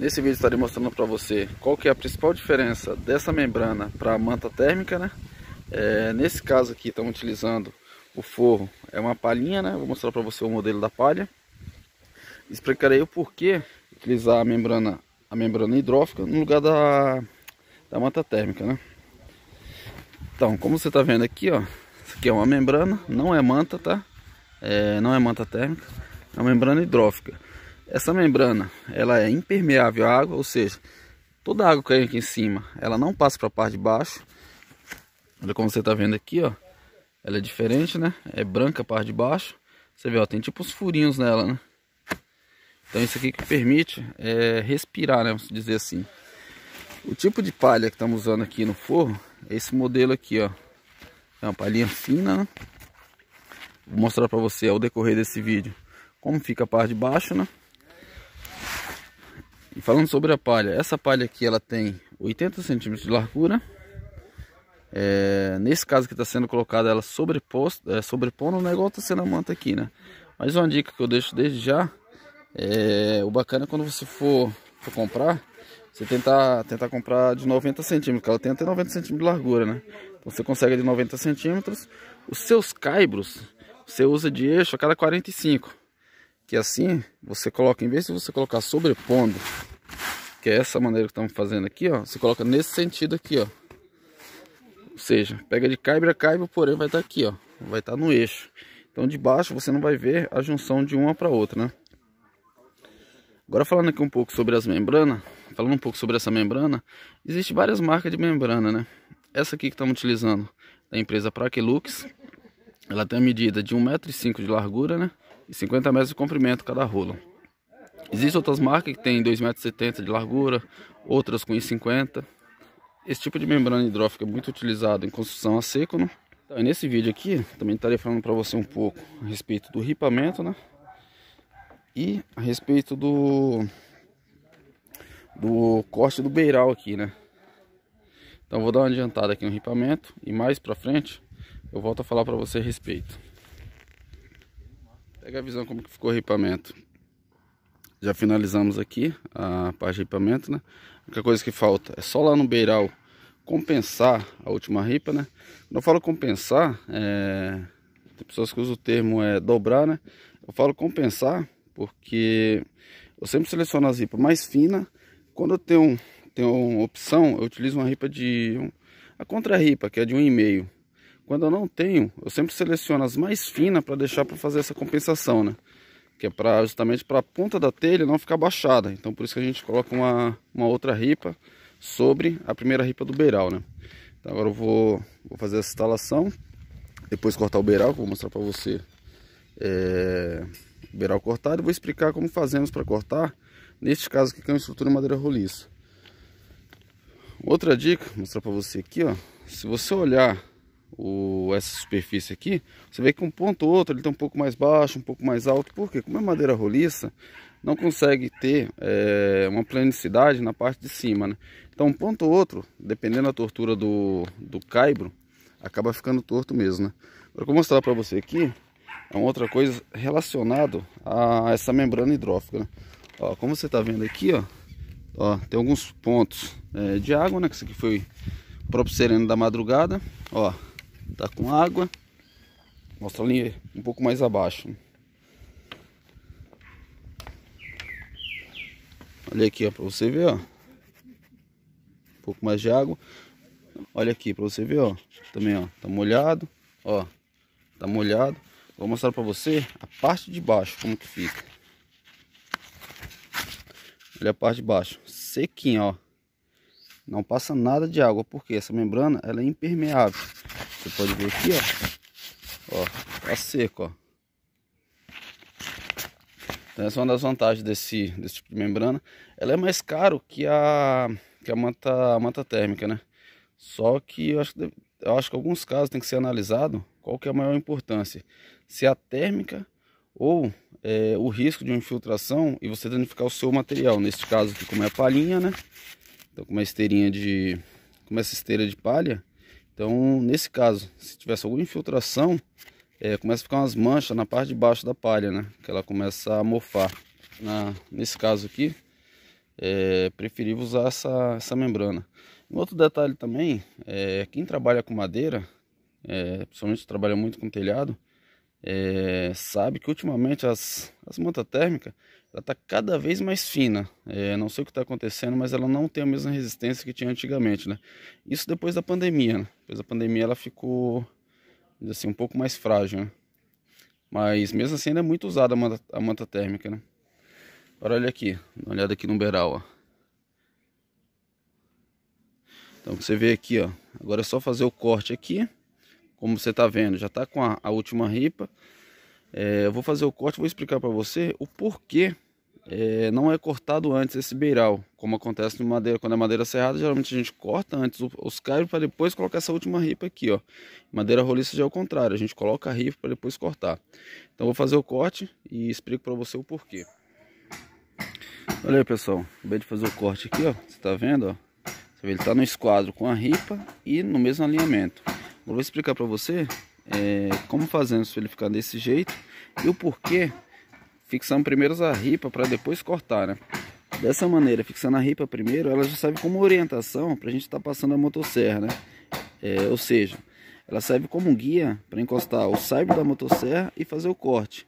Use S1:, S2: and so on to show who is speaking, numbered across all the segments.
S1: Nesse vídeo estarei mostrando para você qual que é a principal diferença dessa membrana para a manta térmica, né? É, nesse caso aqui estamos utilizando o forro, é uma palhinha, né? Vou mostrar para você o modelo da palha. Explicarei o porquê utilizar a membrana, a membrana hidrófica no lugar da, da manta térmica, né? Então, como você está vendo aqui, ó, isso aqui é uma membrana, não é manta, tá? É, não é manta térmica, é uma membrana hidrófica. Essa membrana, ela é impermeável à água, ou seja, toda a água que cai aqui em cima, ela não passa para a parte de baixo. Olha como você está vendo aqui, ó. Ela é diferente, né? É branca a parte de baixo. Você vê, ó, tem tipo uns furinhos nela, né? Então isso aqui que permite é, respirar, né? Vamos dizer assim. O tipo de palha que estamos usando aqui no forro é esse modelo aqui, ó. É uma palhinha fina, né? Vou mostrar para você ao decorrer desse vídeo como fica a parte de baixo, né? E falando sobre a palha, essa palha aqui ela tem 80 centímetros de largura. É, nesse caso que está sendo colocada ela sobreposta, é, sobrepondo, não é igual está sendo a manta aqui, né? Mas uma dica que eu deixo desde já, é, o bacana é quando você for, for comprar, você tentar, tentar comprar de 90 centímetros, ela tem até 90 centímetros de largura, né? Então você consegue de 90 centímetros. Os seus caibros, você usa de eixo a cada 45 que assim você coloca, em vez de você colocar sobrepondo, que é essa maneira que estamos fazendo aqui, ó, você coloca nesse sentido aqui, ó. Ou seja, pega de caibra, caibra, porém vai estar tá aqui, ó, vai estar tá no eixo. Então de baixo você não vai ver a junção de uma para outra, né? Agora falando aqui um pouco sobre as membranas, falando um pouco sobre essa membrana, existe várias marcas de membrana, né? Essa aqui que estamos utilizando da empresa Praquelux, ela tem a medida de 1,5m de largura, né? e 50 metros de comprimento cada rolo. Existem outras marcas que têm 2,70 metros de largura, outras com 1,50. Esse tipo de membrana hidrófica é muito utilizado em construção a seco, né? Então, nesse vídeo aqui, também estarei falando para você um pouco a respeito do ripamento, né? E a respeito do do corte do beiral aqui, né? Então, vou dar uma adiantada aqui no ripamento e mais para frente eu volto a falar para você a respeito. Pega a visão como que ficou o ripamento. Já finalizamos aqui a parte de ripamento, né? A única coisa que falta é só lá no beiral compensar a última ripa, né? Quando eu falo compensar, é... tem pessoas que usam o termo é dobrar, né? Eu falo compensar porque eu sempre seleciono as ripas mais finas. Quando eu tenho, tenho uma opção, eu utilizo uma ripa de... Um... a contra-ripa, que é de 1,5. Um quando eu não tenho, eu sempre seleciono as mais finas para deixar para fazer essa compensação, né? Que é pra, justamente para a ponta da telha não ficar baixada. Então por isso que a gente coloca uma, uma outra ripa sobre a primeira ripa do beiral, né? Então agora eu vou, vou fazer essa instalação, depois cortar o beiral, que eu vou mostrar para você é, o beiral cortado. E vou explicar como fazemos para cortar, neste caso aqui que é uma estrutura de madeira roliça. Outra dica, vou mostrar para você aqui, ó. Se você olhar o, essa superfície aqui, você vê que um ponto ou outro ele está um pouco mais baixo, um pouco mais alto, porque como é madeira roliça, não consegue ter é, uma planicidade na parte de cima, né? Então um ponto ou outro, dependendo da tortura do, do caibro, acaba ficando torto mesmo, né? Agora, eu vou mostrar para você aqui, é uma outra coisa relacionado a essa membrana hidrófica, né? Ó, como você está vendo aqui, ó, ó, tem alguns pontos é, de água, né? Que isso aqui foi o próprio sereno da madrugada, ó tá com água. Mostra ali um pouco mais abaixo. Olha aqui, ó, pra você ver, ó. Um pouco mais de água. Olha aqui, pra você ver, ó. Também, ó, tá molhado. Ó, tá molhado. Vou mostrar pra você a parte de baixo, como que fica. Olha a parte de baixo, sequinha, ó. Não passa nada de água, porque essa membrana, ela é impermeável. Você pode ver aqui, ó. Ó, tá seco, ó. Então essa é uma das vantagens desse, desse tipo de membrana. Ela é mais caro que a, que a, manta, a manta térmica, né? Só que eu acho que, eu acho que alguns casos tem que ser analisado qual que é a maior importância. Se é a térmica ou é, o risco de uma infiltração e você danificar o seu material. Neste caso aqui, como é a palhinha, né? Então, com uma é esteirinha de... como é essa esteira de palha, então, nesse caso, se tivesse alguma infiltração, é, começa a ficar umas manchas na parte de baixo da palha, né? Que ela começa a mofar. Na, nesse caso aqui, é preferível usar essa, essa membrana. Um outro detalhe também, é, quem trabalha com madeira, é, principalmente trabalha muito com telhado, é, sabe que ultimamente as, as mantas térmicas ela está cada vez mais fina. É, não sei o que está acontecendo, mas ela não tem a mesma resistência que tinha antigamente, né? Isso depois da pandemia, né? Depois da pandemia ela ficou, assim, um pouco mais frágil, né? Mas mesmo assim ainda é muito usada a manta, a manta térmica, né? Agora olha aqui, dá uma olhada aqui no beral, ó. Então você vê aqui, ó. Agora é só fazer o corte aqui. Como você está vendo, já está com a, a última ripa. É, eu vou fazer o corte, vou explicar para você o porquê é, não é cortado antes esse beiral, como acontece no madeira, quando é madeira serrada, geralmente a gente corta antes os cairos para depois colocar essa última ripa aqui, ó. Madeira roliça já é o contrário, a gente coloca a ripa para depois cortar. Então vou fazer o corte e explico para você o porquê. Olha aí, pessoal, acabei de fazer o corte aqui, ó. Você tá vendo, ó? Você vê, ele tá no esquadro com a ripa e no mesmo alinhamento. vou explicar para você é, como fazemos ele ficar desse jeito e o porquê fixando primeiro a ripa para depois cortar, né? Dessa maneira, fixando a ripa primeiro, ela já serve como orientação para a gente estar tá passando a motosserra, né? É, ou seja, ela serve como guia para encostar o saibro da motosserra e fazer o corte.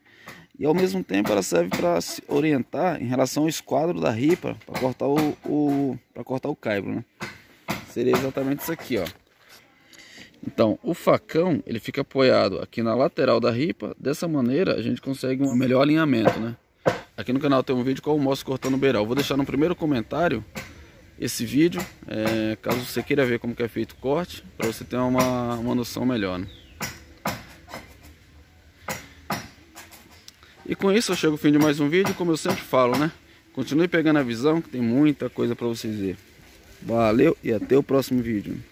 S1: E ao mesmo tempo ela serve para se orientar em relação ao esquadro da ripa para cortar o, o para cortar o caibro, né? Seria exatamente isso aqui, ó. Então, o facão, ele fica apoiado aqui na lateral da ripa. Dessa maneira, a gente consegue um melhor alinhamento, né? Aqui no canal tem um vídeo que eu mostro cortando o beiral. Vou deixar no primeiro comentário esse vídeo, é, caso você queira ver como que é feito o corte, para você ter uma, uma noção melhor, né? E com isso eu chego ao fim de mais um vídeo, como eu sempre falo, né? Continue pegando a visão, que tem muita coisa para vocês ver. Valeu e até o próximo vídeo.